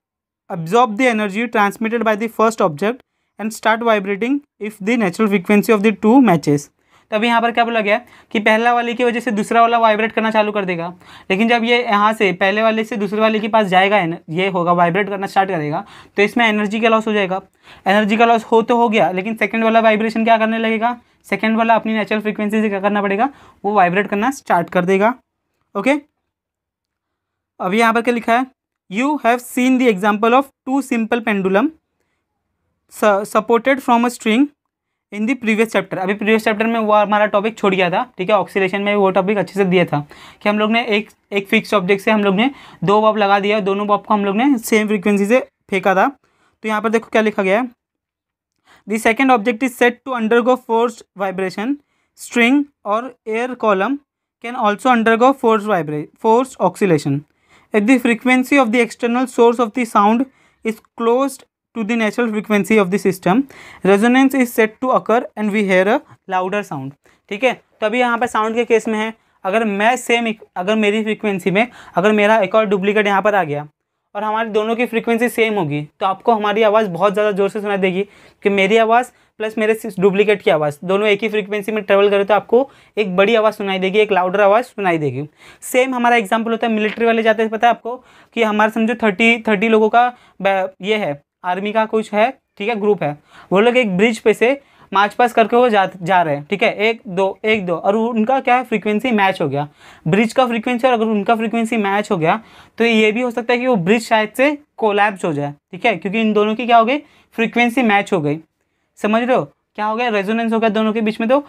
absorb the energy transmitted by the first object and start vibrating if the natural frequency of the two matches तो अभी यहाँ पर क्या बोला गया कि पहला वाले की वजह से दूसरा वाला वाइब्रेट करना चालू कर देगा लेकिन जब ये यहाँ से पहले वाले से दूसरे वाले के पास जाएगा ये होगा वाइब्रेट करना स्टार्ट करेगा तो इसमें एनर्जी का लॉस हो जाएगा एनर्जी का लॉस हो तो हो गया लेकिन सेकेंड वाला वाइब्रेशन क्या करने लगेगा सेकेंड वाला अपनी नेचुरल फ्रिक्वेंसी से क्या करना पड़ेगा वो वाइब्रेट करना स्टार्ट कर देगा ओके अभी यहाँ पर क्या लिखा है you have seen the example of two simple pendulum supported from a string in the previous chapter अभी प्रीवियस चैप्टर में वो हमारा टॉपिक छोड़ गया था ठीक है ऑक्सीडेशन में वो टॉपिक अच्छे से दिया था कि हम लोग ने एक एक फिक्स ऑब्जेक्ट से हम लोग ने दो बॉब लगा दिया दोनों बॉब को हम लोग ने सेम फ्रिक्वेंसी से फेंका था तो यहाँ पर देखो क्या लिखा गया है the second object is set to go force vibration string और air column can also undergo force vibra force oscillation at the frequency of the external source of the sound is close to the natural frequency of the system resonance is set to occur and we hear a louder sound ठीक है तो अभी यहाँ पर sound के case में है अगर मैं सेम अगर मेरी फ्रीक्वेंसी में अगर मेरा एक और डुप्लीकेट यहाँ पर आ गया और हमारे दोनों की फ्रीक्वेंसी सेम होगी तो आपको हमारी आवाज़ बहुत ज़्यादा ज़ोर से सुनाई देगी कि मेरी आवाज़ प्लस मेरे डुप्लीकेट की आवाज़ दोनों एक ही फ्रीक्वेंसी में ट्रेवल करें तो आपको एक बड़ी आवाज़ सुनाई देगी एक लाउडर आवाज़ सुनाई देगी सेम हमारा एग्जाम्पल होता है मिलिट्री वाले जाते हैं पता है आपको कि हमारे समझो थर्टी थर्टी लोगों का ये है आर्मी का कुछ है ठीक है ग्रुप है वो लोग एक ब्रिज पे से मार्च पास करके वो जा जा रहे हैं ठीक है एक दो एक दो और उनका क्या है फ्रीक्वेंसी मैच हो गया ब्रिज का फ्रीक्वेंसी और अगर उनका फ्रीक्वेंसी मैच हो गया तो ये भी हो सकता है कि वो ब्रिज शायद से कोलैप्स हो जाए ठीक है क्योंकि इन दोनों की क्या हो गई फ्रीक्वेंसी मैच हो गई समझ रहे हो क्या हो गया रेजोनेंस हो गया दोनों के बीच में तो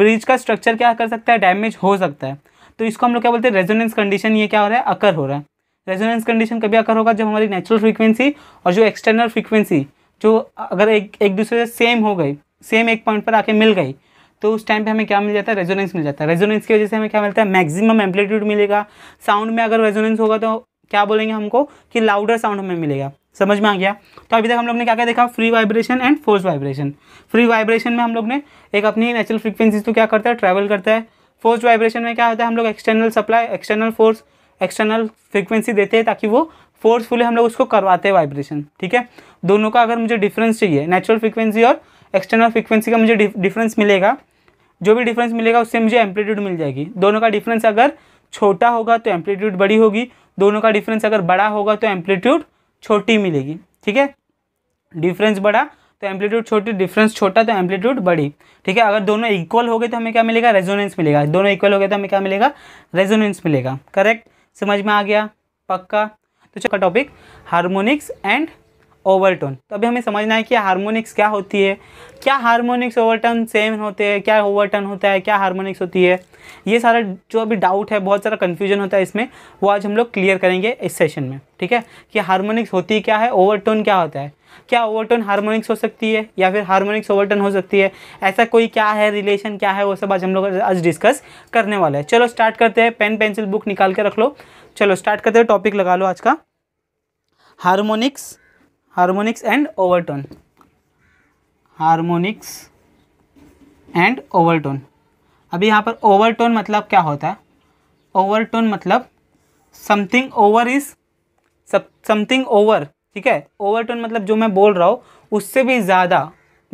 ब्रिज का स्ट्रक्चर क्या कर सकता है डैमेज हो सकता है तो इसको हम लोग क्या बोलते हैं रेजोनेंस कंडीशन ये क्या हो रहा है अकर हो रहा है रेजोनेंस कंडीशन कभी आकर होगा जब हमारी नेचुरल फ्रीक्वेंसी और जो एक्सटर्नल फ्रीक्वेंसी जो अगर एक एक दूसरे से सेम हो गई सेम एक पॉइंट पर आके मिल गई तो उस टाइम पे हमें क्या मिल जाता है रेजोनेंस मिल जाता है रेजोनेंस की वजह से हमें क्या मिलता है मैक्सिमम एम्पलीट्यूड मिलेगा साउंड में अगर रेजोनेंस होगा तो क्या बोलेंगे हमको कि लाउडर साउंड हमें मिलेगा समझ में आ गया तो अभी तक हम लोग ने क्या क्या देखा free vibration and force vibration free vibration में हम लोग ने एक अपनी नेचुरल फ्रिक्वेंसी तो क्या करता है ट्रैवल करता है फोर्स वाइब्रेशन में क्या होता है हम लोग external supply external force external frequency देते हैं ताकि वो फोर्सफुली हम लोग उसको करवाते हैं वाइब्रेशन ठीक है दोनों का अगर मुझे डिफरेंस चाहिए नेचुरल फ्रिक्वेंसी और एक्सटर्नल फ्रिक्वेंसी का मुझे डिफरेंस मिलेगा जो भी डिफरेंस मिलेगा उससे मुझे एम्पलीट्यूड मिल जाएगी दोनों का डिफरेंस अगर छोटा होगा तो एम्पलीट्यूड बड़ी होगी दोनों का डिफरेंस अगर बड़ा होगा तो एम्पलीट्यूड छोटी मिलेगी ठीक है डिफरेंस बड़ा तो एम्पलीट्यूड छोटी डिफरेंस छोटा तो एम्पलीट्यूड बड़ी ठीक है अगर दोनों इक्वल हो गए तो हमें क्या मिलेगा रेजोनेंस मिलेगा दोनों इक्वल हो गए तो हमें क्या मिलेगा रेजोनेंस मिलेगा करेक्ट समझ में आ गया पक्का तो चौथा टॉपिक हारमोनिक्स एंड ओवरटोन तो अभी हमें समझना है कि हारमोनिक्स क्या होती है क्या हारमोनिक्स ओवरटन सेम होते हैं क्या ओवरटर्न होता है क्या हारमोनिक्स होती है ये सारा जो अभी डाउट है बहुत सारा कन्फ्यूजन होता है इसमें वो आज हम लोग क्लियर करेंगे इस सेशन में ठीक है कि हारमोनिक्स होती क्या है ओवरटोन क्या होता है क्या ओवरटोन हारमोनिक्स हो सकती है या फिर हारमोनिक्स ओवरटर्न हो सकती है ऐसा कोई क्या है रिलेशन क्या है वो सब आज हम लोग आज डिस्कस करने वाले हैं चलो स्टार्ट करते हैं पेन पेंसिल बुक निकाल के रख लो चलो स्टार्ट करते हैं टॉपिक लगा लो आज का harmonics harmonics and overtone harmonics and overtone अभी यहाँ पर ओवरटोन मतलब क्या होता है ओवरटोन मतलब something over is something over ठीक है ओवरटोन मतलब जो मैं बोल रहा हूँ उससे भी ज़्यादा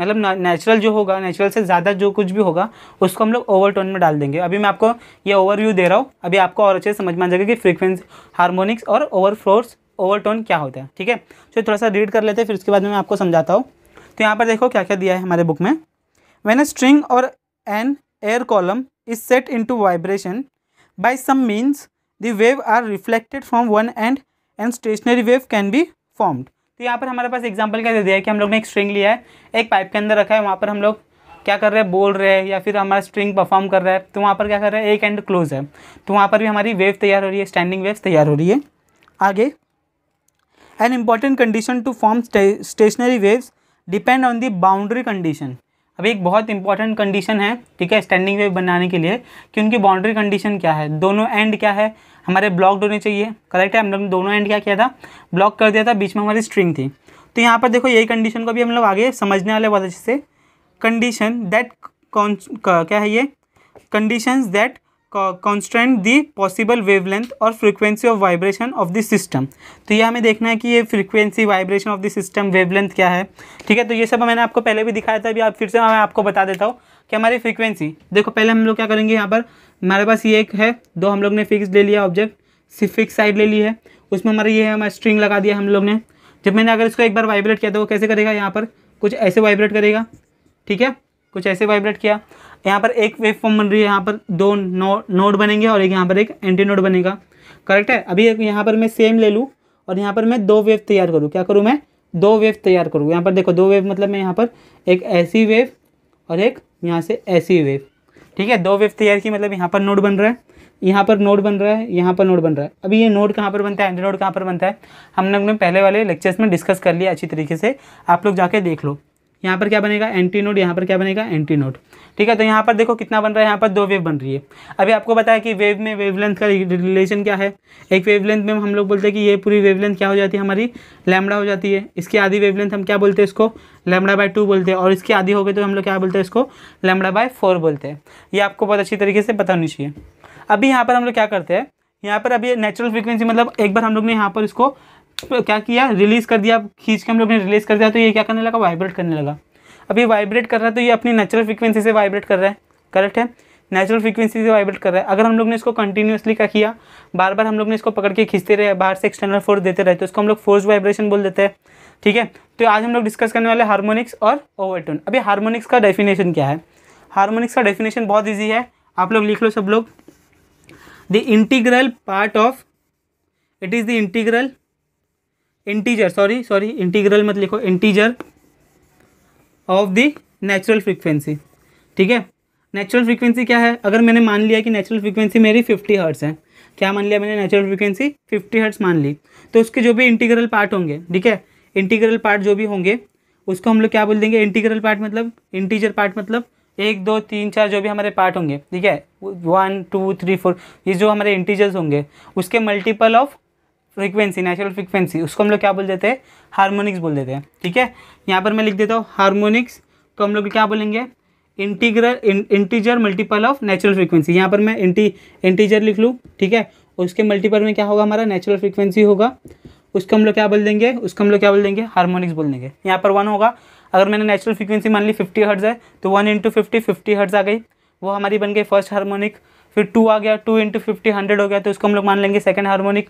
मतलब नेचुरल जो होगा नेचुरल से ज़्यादा जो कुछ भी होगा उसको हम लोग ओवरटोन में डाल देंगे अभी मैं आपको ये ओवरव्यू दे रहा हूँ अभी आपको और अच्छे से समझ में आ जाएगा कि फ्रीक्वेंसी हारमोनिक्स और ओवर फ्लोर्स ओवरटोन क्या होता है ठीक है चलिए थोड़ा सा रीड कर लेते हैं फिर उसके बाद में मैं आपको समझाता हूँ तो यहाँ पर देखो क्या क्या दिया है हमारे बुक में वेन ए स्ट्रिंग और an air column is set in to vibration by some means the wave are reflected from one end and stationary wave can be formed तो यहाँ पर हमारे पास एग्जाम्पल क्या दे दिया है कि हम लोग ने एक स्ट्रिंग लिया है एक पाइप के अंदर रखा है वहाँ पर हम लोग क्या कर रहे हैं बोल रहे हैं या फिर हमारा स्ट्रिंग परफॉर्म कर रहा है तो वहाँ पर क्या कर रहा है एक एंड क्लोज है तो वहाँ पर भी हमारी वेव तैयार हो रही है स्टैंडिंग वेव तैयार हो रही है आगे an important condition to form stationary waves depend on the boundary condition अभी एक बहुत इंपॉर्टेंट कंडीशन है ठीक है स्टैंडिंग वेव बनाने के लिए कि उनकी बाउंड्री कंडीशन क्या है दोनों एंड क्या है हमारे ब्लॉक होने चाहिए करेक्ट है हम लोग दोनों एंड क्या किया था ब्लॉक कर दिया था बीच में हमारी स्ट्रिंग थी तो यहाँ पर देखो यही कंडीशन को भी हम लोग आगे समझने वाले बहुत अच्छे से कंडीशन दैट कौन क्या है ये condition that constant the possible wavelength और frequency of vibration of the system तो ये हमें देखना है कि ये frequency vibration of the system wavelength क्या है ठीक है तो ये सब मैंने आपको पहले भी दिखाया था अभी आप फिर से मैं आपको बता देता हूँ कि हमारी फ्रीक्वेंसी देखो पहले हम लोग क्या करेंगे यहाँ पर हमारे पास ये एक है दो हम लोग ने फिक्स ले लिया ऑब्जेक्ट फिक्स साइड ले ली है उसमें हमारे ये हमारा स्ट्रिंग लगा दिया हम लोग ने जब मैंने अगर इसको एक बार वाइब्रेट किया तो वो कैसे करेगा यहाँ पर कुछ ऐसे वाइब्रेट करेगा ठीक है कुछ ऐसे वाइब्रेट किया यहाँ पर एक वेव फॉर्म बन रही है यहाँ पर दो नो नोड बनेंगे और एक यहाँ पर एक एंटी नोड बनेगा करेक्ट है अभी एक यहाँ पर मैं सेम ले लूँ और यहाँ पर मैं दो वेव तैयार करूँ क्या करूँ मैं दो वेव तैयार करूँ यहाँ पर देखो दो वेव मतलब मैं यहाँ पर एक ऐसी वेव और एक यहाँ से ऐसी वेव ठीक है दो वेव तैयार की मतलब यहाँ पर नोड बन रहा है यहाँ पर नोड बन रहा है यहाँ पर नोड बन रहा है अभी ये नोड कहाँ पर बनता है एंटी नोड कहाँ पर बनता है हमने अपने पहले वाले लेक्चर्स में डिस्कस कर लिया अच्छी तरीके से आप लोग जाके देख लो यहाँ पर क्या बनेगा एंटी नोड यहाँ पर क्या बनेगा एंटी नोड ठीक है तो यहाँ पर देखो कितना बन रहा है यहाँ पर दो वेव बन रही है अभी आपको बताया कि वेव में वेवलेंथ का रिलेशन क्या है एक वेवलेंथ में हम लोग बोलते हैं कि ये पूरी वेवलेंथ क्या हो जाती है हमारी लैमड़ा हो जाती है इसकी आधी वेवलेंथ हम क्या बोलते हैं इसको लैमड़ा बाय टू बोलते हैं और इसकी आधी हो गई तो हम लोग क्या बोलते हैं इसको लैमड़ा बाय फोर बोलते हैं ये आपको बहुत अच्छी तरीके से पता होनी चाहिए अभी यहाँ पर हम लोग क्या करते हैं यहाँ पर अभी नेचुरल फ्रिक्वेंसी मतलब एक बार हम लोग ने यहाँ पर इसको तो क्या किया रिलीज़ कर दिया खींच के हम लोग ने रिलीज़ कर दिया तो ये क्या करने लगा वाइब्रेट करने लगा अब ये वाइब्रेट कर रहा है तो ये अपनी नेचुरल फ्रिक्वेंसी से वाइब्रेट कर रहा है करेक्ट है नेचुरल फ्रिक्वेंसी से वाइब्रेट कर रहा है अगर हम लोग ने इसको कंटिन्यूसली क्या किया बार बार हम लोग ने इसको पकड़ के खींचते रहे बाहर से एक्सटर्नल फोर्स देते रहे तो इसको हम लोग फोर्स वाइब्रेशन बोल देते हैं ठीक है तो आज हम लोग डिस्कस करने वाले हारमोनिक्स और ओवरटोन अभी हारमोनिक्स का डेफिनेशन क्या है हारमोनिक्स का डेफिनेशन बहुत ईजी है आप लोग लिख लो सब लोग the integral part of it is the integral integer sorry sorry integral मत लिखो integer of the natural frequency ठीक है नेचुरल फ्रीक्वेंसी क्या है अगर मैंने मान लिया कि नेचुरल फ्रीक्वेंसी मेरी फिफ्टी हर्ट्स है क्या मान लिया मैंने नेचुरल फ्रीक्वेंसी फिफ्टी हर्ट्स मान ली तो उसके जो भी इंटीग्रल पार्ट होंगे ठीक है इंटीग्रल पार्ट जो भी होंगे उसको हम लोग क्या बोल देंगे इंटीग्रल पार्ट मतलब इंटीजर पार्ट मतलब एक दो तीन चार जो भी हमारे पार्ट होंगे ठीक है वन टू थ्री फोर ये जो हमारे इंटीजर्स होंगे उसके multiple of frequency natural frequency उसको हम लोग क्या बोल देते हैं हारमोनिक्स बोल देते हैं ठीक है यहाँ पर मैं लिख देता हूँ हारमोनिक्स तो हम लोग क्या बोलेंगे integral integer multiple of natural frequency यहाँ पर मैं इंटी इंटीजर लिख लूँ ठीक है उसके मल्टीपल में क्या होगा हमारा नेचुरल फ्रीक्वेंसी होगा उसको हम लोग क्या बोल देंगे उसको हम लोग क्या बोल देंगे हारमोनिक्स बोल देंगे यहाँ पर वन होगा अगर मैंने नेचुरल फ्रीक्वेंसी मान ली फिफ्टी हर्ट्ज़ है तो one into fifty fifty hertz आ गई वो हमारी बन गई फर्स्ट हारमोनिक फिर टू आ गया टू इंटू फिफ्टी हंड्रेड हो गया तो उसको हम लोग मान लेंगे second harmonic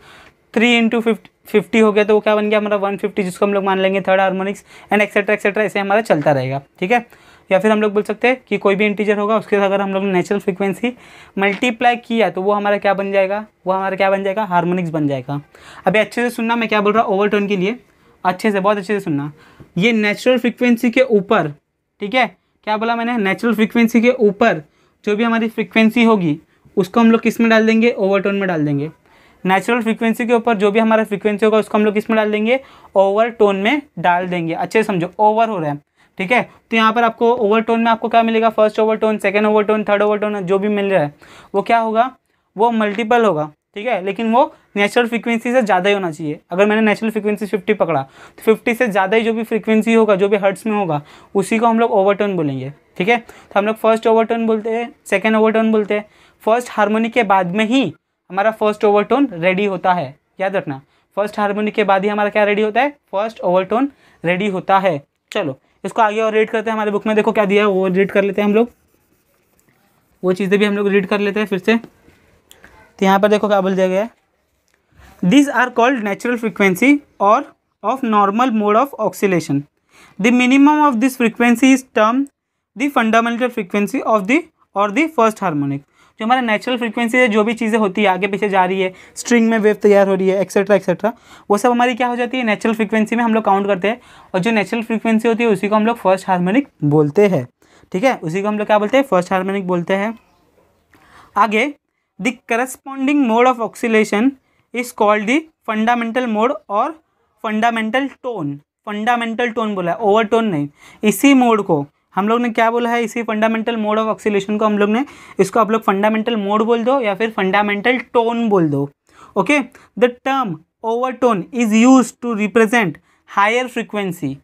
three into fifty हो गया तो वो क्या बन गया हमारा वन फिफ्टी जिसको हम लोग मान लेंगे third harmonics and etcetera etcetera ऐसे हमारा चलता रहेगा ठीक है या फिर हम लोग बोल सकते हैं कि कोई भी इंटीजर होगा उसके साथ अगर हम लोग ने नेचुरल फ्रिक्वेंसी मल्टीप्लाई किया तो वो हमारा क्या बन जाएगा वो हमारा क्या बन जाएगा हारमोनिक्स बन जाएगा अभी अच्छे से सुनना मैं क्या बोल रहा हूँ ओवरटोन के लिए अच्छे से बहुत अच्छे से सुनना ये नेचुरल फ्रिक्वेंसी के ऊपर ठीक है क्या बोला मैंने नेचुरल फ्रिक्वेंसी के ऊपर जो भी हमारी फ्रिक्वेंसी होगी उसको हम लोग किस में डाल देंगे ओवरटोन में डाल देंगे नेचुरल फ्रीक्वेंसी के ऊपर जो भी हमारा फ्रीक्वेंसी होगा उसको हम लोग इसमें डाल देंगे ओवर टोन में डाल देंगे अच्छे से समझो ओवर हो रहा है ठीक है तो यहाँ पर आपको ओवर टोन में आपको क्या मिलेगा first overtone second overtone third overtone जो भी मिल रहा है वो क्या होगा वो मल्टीपल होगा ठीक है लेकिन वो नेचुरल फ्रीक्वेंसी से ज़्यादा ही होना चाहिए अगर मैंने नेचुरल फ्रीक्वेंसी फिफ्टी पकड़ा तो फिफ्टी से ज़्यादा ही जो भी फ्रीक्वेंसी होगा जो भी हर्ट्स में होगा उसी को हम लोग टोन बोलेंगे ठीक है तो हम लोग फर्स्ट ओवरटोन बोलते हैं सेकेंड ओवरटोन बोलते हैं फर्स्ट हारमोनी के बाद में ही हमारा फर्स्ट ओवरटोन रेडी होता है याद रखना फर्स्ट हारमोनिक के बाद ही हमारा क्या रेडी होता है फर्स्ट ओवरटोन रेडी होता है चलो इसको आगे और रीड करते हैं हमारे बुक में देखो क्या दिया है वो रीड कर लेते हैं हम लोग वो चीज़ें भी हम लोग रीड कर लेते हैं फिर से तो यहाँ पर देखो क्या बोल दिया गया है this are called natural frequency or of normal mode of oscillation the minimum of this frequency is term the fundamental frequency of the or the first harmonic जो हमारा नेचुरल फ्रीक्वेंसी है जो भी चीज़ें होती है आगे पीछे जा रही है स्ट्रिंग में वेव तैयार हो रही है एक्सेट्रा एक्सेट्रा वो सब हमारी क्या हो जाती है नेचुरल फ्रीक्वेंसी में हम लोग काउंट करते हैं और जो नेचुरल फ्रीक्वेंसी होती है उसी को हम लोग फर्स्ट हारमोनिक बोलते हैं ठीक है उसी को हम लोग क्या बोलते हैं फर्स्ट हारमोनिक बोलते हैं आगे the corresponding mode of oscillation is called the fundamental mode or fundamental tone fundamental tone बोला है ओवर टोन नहीं इसी मोड को हम लोग ने क्या बोला है इसी फंडामेंटल मोड ऑफ ऑक्सीलेशन को हम लोग ने इसको आप लोग फंडामेंटल मोड बोल दो या फिर फंडामेंटल टोन बोल दो okay the term overtone is use to represent higher frequency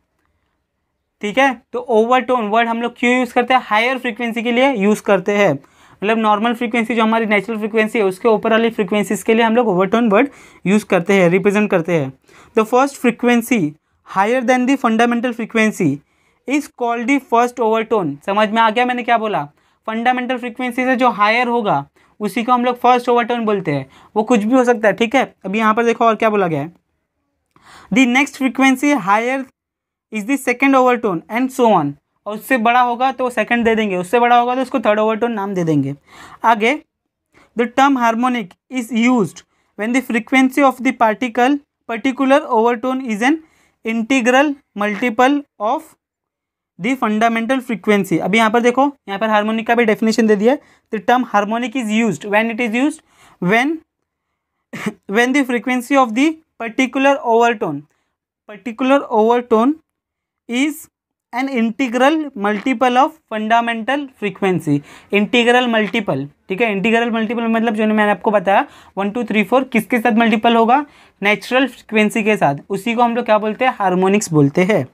ठीक है तो ओवरटोन वर्ड हम लोग क्यों यूज़ करते हैं हायर फ्रिक्वेंसी के लिए यूज़ करते हैं मतलब नॉर्मल फ्रीक्वेंसी जो हमारी नेचुरल फ्रीक्वेंसी है उसके ऊपर वाली फ्रीक्वेंसीज के लिए हम लोग ओवरटोन वर्ड यूज़ करते हैं रिप्रेजेंट करते हैं the first frequency higher than the fundamental frequency is called the first overtone समझ में आ गया मैंने क्या बोला फंडामेंटल फ्रिक्वेंसी से जो हायर होगा उसी को हम लोग फर्स्ट ओवरटोन बोलते हैं वो कुछ भी हो सकता है ठीक है अभी यहाँ पर देखो और क्या बोला गया है the next frequency higher is the second overtone and so on और उससे बड़ा होगा तो सेकंड दे देंगे उससे बड़ा होगा तो उसको थर्ड ओवरटोन नाम दे देंगे आगे the term harmonic is use when the frequency of the particle particular overtone is an integral multiple of the fundamental frequency अभी यहाँ पर देखो यहाँ पर हार्मोनिक का भी डेफिनेशन दे दिया है the term harmonic is use when it is use when when the frequency of the particular overtone particular overtone is an integral multiple of fundamental frequency integral multiple ठीक है इंटीग्रल मल्टीपल मतलब जो मैंने आपको बताया वन टू थ्री फोर किसके साथ multiple होगा नेचुरल फ्रीक्वेंसी के साथ उसी को हम लोग क्या बोलते हैं हारमोनिक्स बोलते हैं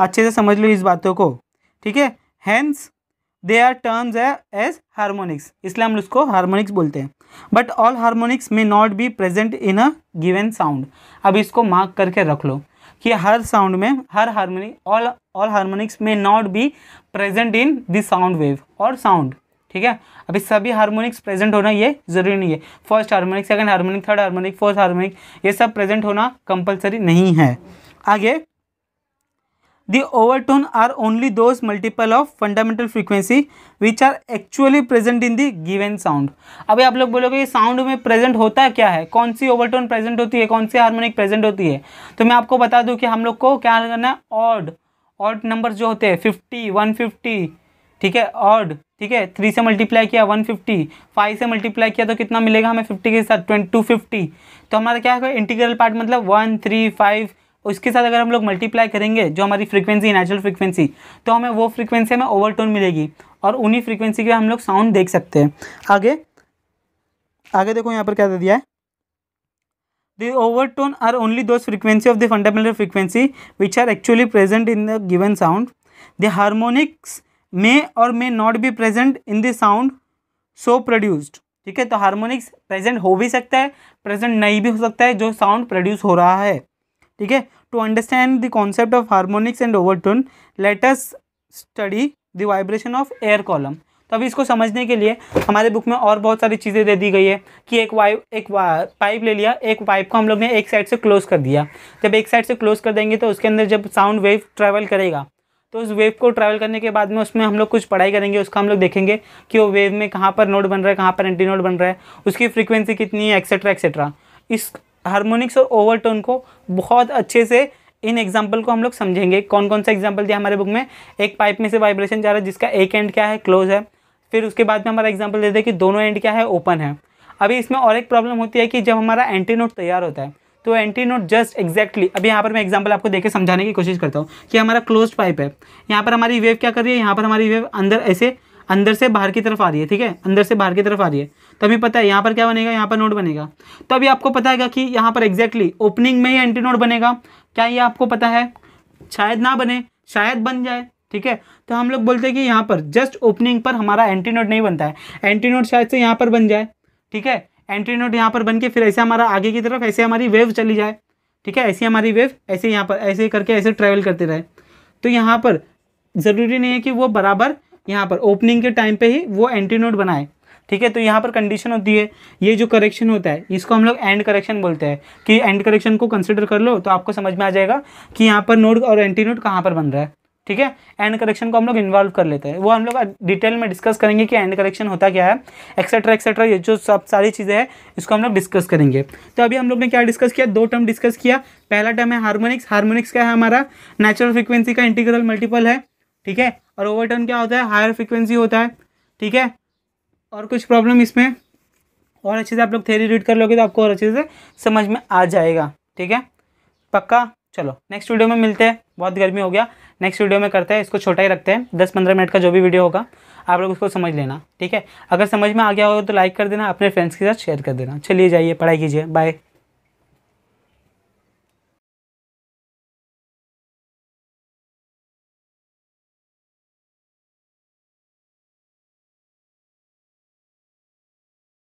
अच्छे से समझ लो इस बातों को ठीक है hence they are terms as harmonics इसलिए हम उसको हारमोनिक्स बोलते हैं but all harmonics may not be present in a given sound अब इसको मार्क करके रख लो कि हर साउंड में हर harmonic all all harmonics may not be present in this sound wave or sound ठीक है अभी सभी हारमोनिक्स प्रेजेंट होना ये ज़रूरी नहीं है first harmonic second harmonic third harmonic fourth harmonic ये सब प्रेजेंट होना कंपलसरी नहीं है आगे the overtone are only those multiple of fundamental frequency which are actually present in the given sound अभी आप लोग बोलोगे ये साउंड में प्रेजेंट होता है क्या है कौन सी ओवरटोन प्रेजेंट होती है कौन सी हारमोनिक प्रेजेंट होती है तो मैं आपको बता दूँ कि हम लोग को क्या करना है ऑड ऑड नंबर जो होते हैं फिफ्टी वन फिफ्टी ठीक है ऑड ठीक है थ्री से मल्टीप्लाई किया वन फिफ्टी फाइव से मल्टीप्लाई किया तो कितना मिलेगा हमें फिफ्टी के साथ ट्वेंटी टू फिफ्टी तो हमारा क्या है इंटीग्रल पार्ट मतलब वन थ्री फाइव और इसके साथ अगर हम लोग मल्टीप्लाई करेंगे जो हमारी फ्रीक्वेंसी नेचुरल फ्रीक्वेंसी तो हमें वो फ्रीक्वेंसी में ओवरटोन मिलेगी और उन्हीं फ्रीक्वेंसी के हम लोग साउंड देख सकते हैं आगे आगे देखो यहाँ पर क्या दे दिया है the overtone are only those frequency of the fundamental frequency which are actually present in the given sound the harmonics may or may not be present in the sound so produced ठीक है तो harmonics present हो भी सकता है present नहीं भी हो सकता है जो साउंड प्रोड्यूस हो रहा है ठीक है to understand the concept of harmonics and overtone let's study the vibration of air column तो अभी इसको समझने के लिए हमारे बुक में और बहुत सारी चीज़ें दे दी गई है कि एक वाइप एक पाइप ले लिया एक पाइप को हम लोग ने एक साइड से क्लोज कर दिया जब एक साइड से क्लोज कर देंगे तो उसके अंदर जब साउंड वेव ट्रैवल करेगा तो उस वेव को ट्रैवल करने के बाद में उसमें हम लोग कुछ पढ़ाई करेंगे उसका हम लोग देखेंगे कि वो वेव में कहाँ पर नोड बन रहा है कहाँ पर एंटी नोड बन रहा है उसकी फ्रिक्वेंसी कितनी है एक्सेट्रा एक्सेट्रा इस हारमोनिक्स और ओवरटोन को बहुत अच्छे से इन एग्जाम्पल को हम लोग समझेंगे कौन कौन सा एग्जाम्पल दिया हमारे बुक में एक पाइप में से वाइब्रेशन जा रहा है जिसका एक एंड क्या है क्लोज है फिर उसके बाद में हमारा एग्जाम्पल देते हैं कि दोनों एंड क्या है ओपन है अभी इसमें और एक प्रॉब्लम होती है कि जब हमारा एंटी नोट तैयार होता है तो एंटी नोट जस्ट एक्जैक्टली अभी यहाँ पर मैं एग्जाम्पल आपको देखे समझाने की कोशिश करता हूँ कि हमारा क्लोज पाइप है यहाँ पर हमारी वेव क्या कर रही है यहाँ पर हमारी वेव अंदर ऐसे अंदर से बाहर की तरफ आ रही है ठीक है अंदर से बाहर की तरफ आ रही है तो पता है यहाँ पर क्या बनेगा यहाँ पर नोड बनेगा तो अभी आपको पता है कि यहाँ पर एग्जैक्टली ओपनिंग में ही एंटी नोड बनेगा क्या ये आपको पता है शायद ना बने शायद बन जाए ठीक है तो हम लोग बोलते हैं कि यहाँ पर जस्ट ओपनिंग पर हमारा एंटी नोड नहीं बनता है एंटी नोड शायद से यहाँ पर बन जाए ठीक है एंटी नोड यहाँ पर बन के फिर ऐसे हमारा आगे की तरफ ऐसे हमारी वेव चली जाए ठीक है ऐसी हमारी वेव ऐसे यहाँ पर ऐसे करके ऐसे ट्रैवल करते रहे तो यहाँ पर ज़रूरी नहीं है कि वो बराबर यहाँ पर ओपनिंग के टाइम पे ही वो एंटी नोड बनाए ठीक है तो यहाँ पर कंडीशन होती है ये जो करेक्शन होता है इसको हम लोग एंड करेक्शन बोलते हैं कि एंड करेक्शन को कंसिडर कर लो तो आपको समझ में आ जाएगा कि यहाँ पर नोड और एंटी नोड कहाँ पर बन रहा है ठीक है एंड करेक्शन को हम लोग इन्वॉल्व कर लेते हैं वो हम लोग डिटेल में डिस्कस करेंगे कि एंड करेक्शन होता क्या है एक्सेट्रा एक्सेट्रा ये जो सब सारी चीज़ें हैं इसको हम लोग डिस्कस करेंगे तो अभी हम लोग ने क्या डिस्कस किया दो टर्म डिस्कस किया पहला टर्म है हार्मोनिक्स हार्मोनिक्स क्या है हमारा नेचुरल फ्रिक्वेंसी का इंटीग्रल मल्टीपल है ठीक है और ओवर टर्म क्या होता है हायर फ्रिक्वेंसी होता है ठीक है और कुछ प्रॉब्लम इसमें और अच्छे से आप लोग थेरी रीड कर लोगे तो आपको और अच्छे से समझ में आ जाएगा ठीक है पक्का चलो नेक्स्ट वीडियो में मिलते हैं बहुत गर्मी हो गया नेक्स्ट वीडियो में करते हैं इसको छोटा ही रखते हैं दस पंद्रह मिनट का जो भी वीडियो होगा आप लोग उसको समझ लेना ठीक है अगर समझ में आ गया हो तो लाइक कर देना अपने फ्रेंड्स के साथ शेयर कर देना चलिए जाइए पढ़ाई कीजिए बाय